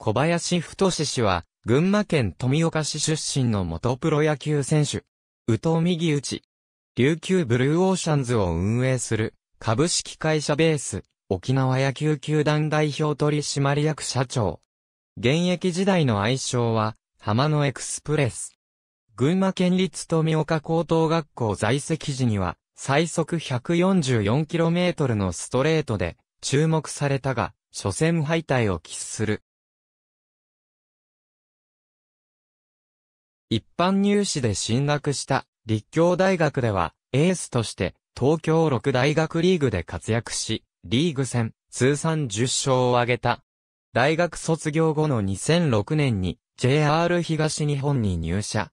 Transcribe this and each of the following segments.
小林太氏は、群馬県富岡市出身の元プロ野球選手。宇藤右内。琉球ブルーオーシャンズを運営する、株式会社ベース、沖縄野球球団代表取締役社長。現役時代の愛称は、浜野エクスプレス。群馬県立富岡高等学校在籍時には、最速 144km のストレートで、注目されたが、初戦敗退を喫する。一般入試で進学した立教大学では、エースとして東京六大学リーグで活躍し、リーグ戦通算10勝を挙げた。大学卒業後の2006年に JR 東日本に入社。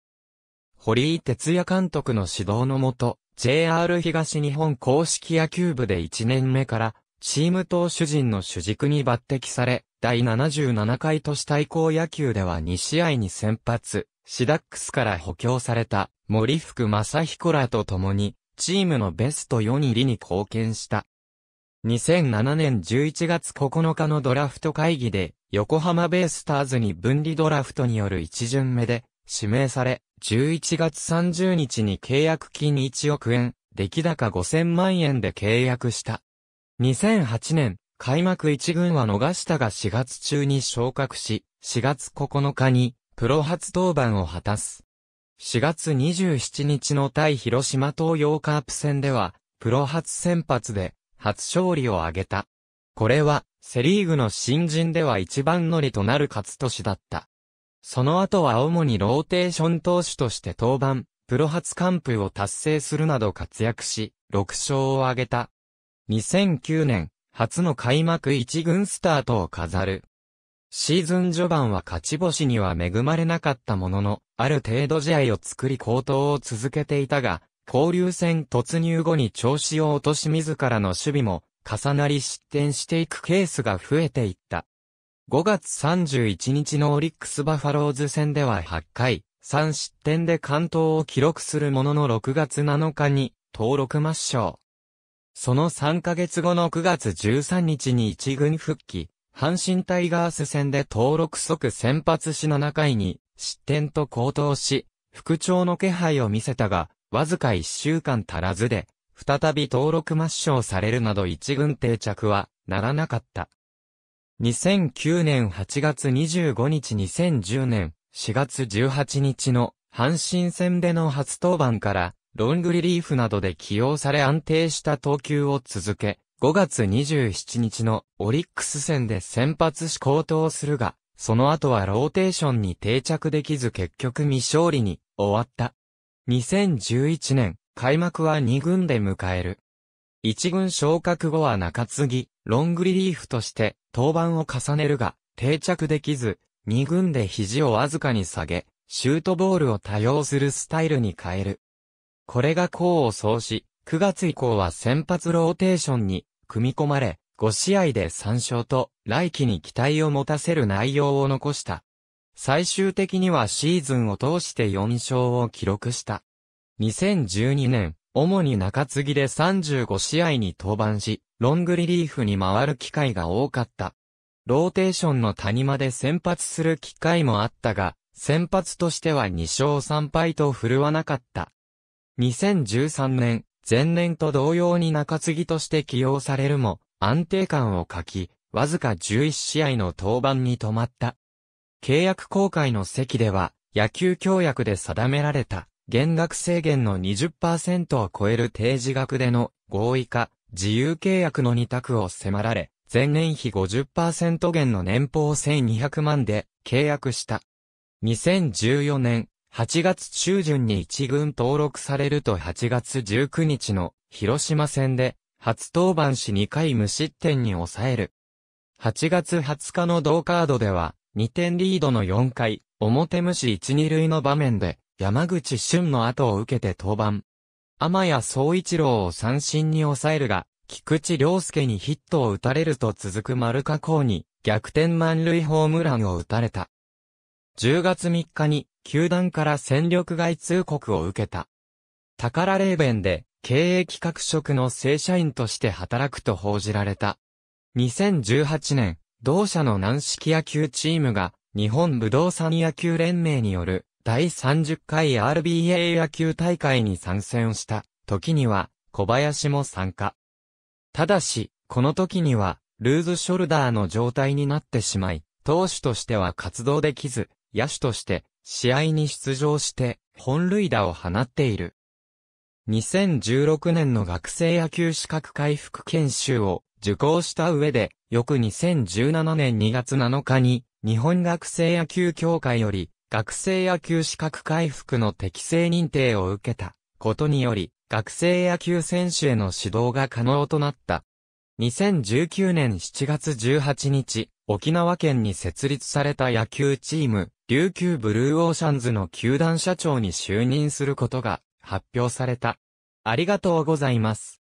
堀井哲也監督の指導のもと、JR 東日本公式野球部で1年目から、チーム投手陣の主軸に抜擢され、第77回都市対抗野球では2試合に先発、シダックスから補強された森福正彦らと共に、チームのベスト4入りに貢献した。2007年11月9日のドラフト会議で、横浜ベイスターズに分離ドラフトによる一巡目で、指名され、11月30日に契約金1億円、出来高5000万円で契約した。2008年、開幕1軍は逃したが4月中に昇格し、4月9日にプロ初登板を果たす。4月27日の対広島東洋カープ戦では、プロ初先発で、初勝利を挙げた。これは、セリーグの新人では一番乗りとなる勝つ年だった。その後は主にローテーション投手として登板、プロ初完封を達成するなど活躍し、6勝を挙げた。2009年、初の開幕一軍スタートを飾る。シーズン序盤は勝ち星には恵まれなかったものの、ある程度試合を作り高騰を続けていたが、交流戦突入後に調子を落とし自らの守備も重なり失点していくケースが増えていった。5月31日のオリックスバファローズ戦では8回、3失点で関東を記録するものの6月7日に登録抹消。その3ヶ月後の9月13日に一軍復帰、阪神タイガース戦で登録即先発し7回に失点と高騰し、復調の気配を見せたが、わずか1週間足らずで、再び登録抹消されるなど一軍定着はならなかった。2009年8月25日2010年4月18日の阪神戦での初登板からロングリリーフなどで起用され安定した投球を続け、5月27日のオリックス戦で先発し高騰するが、その後はローテーションに定着できず結局未勝利に終わった。2011年、開幕は2軍で迎える。1軍昇格後は中継ぎ、ロングリリーフとして登板を重ねるが、定着できず、2軍で肘をわずかに下げ、シュートボールを多用するスタイルに変える。これが功を奏し、9月以降は先発ローテーションに組み込まれ、5試合で3勝と来季に期待を持たせる内容を残した。最終的にはシーズンを通して4勝を記録した。2012年、主に中継ぎで35試合に登板し、ロングリリーフに回る機会が多かった。ローテーションの谷間で先発する機会もあったが、先発としては2勝3敗と振るわなかった。2013年、前年と同様に中継ぎとして起用されるも、安定感を欠き、わずか11試合の登板に止まった。契約公開の席では、野球協約で定められた、減額制限の20%を超える提示額での合意化、自由契約の2択を迫られ、前年比50%減の年俸1200万で契約した。2014年、8月中旬に一軍登録されると8月19日の広島戦で初登板し2回無失点に抑える。8月20日の同カードでは2点リードの4回表無視1、2塁の場面で山口俊の後を受けて登板。天谷総一郎を三振に抑えるが、菊池良介にヒットを打たれると続く丸加工に逆転満塁ホームランを打たれた。10月3日に球団から戦力外通告を受けた。宝レーベンで経営企画職の正社員として働くと報じられた。2018年、同社の軟式野球チームが日本武道産野球連盟による第30回 RBA 野球大会に参戦した時には小林も参加。ただし、この時にはルーズショルダーの状態になってしまい、投手としては活動できず、野手として試合に出場して本塁打を放っている。2016年の学生野球資格回復研修を受講した上で、翌2017年2月7日に日本学生野球協会より学生野球資格回復の適正認定を受けたことにより、学生野球選手への指導が可能となった。2019年7月18日、沖縄県に設立された野球チーム、琉球ブルーオーシャンズの球団社長に就任することが発表された。ありがとうございます。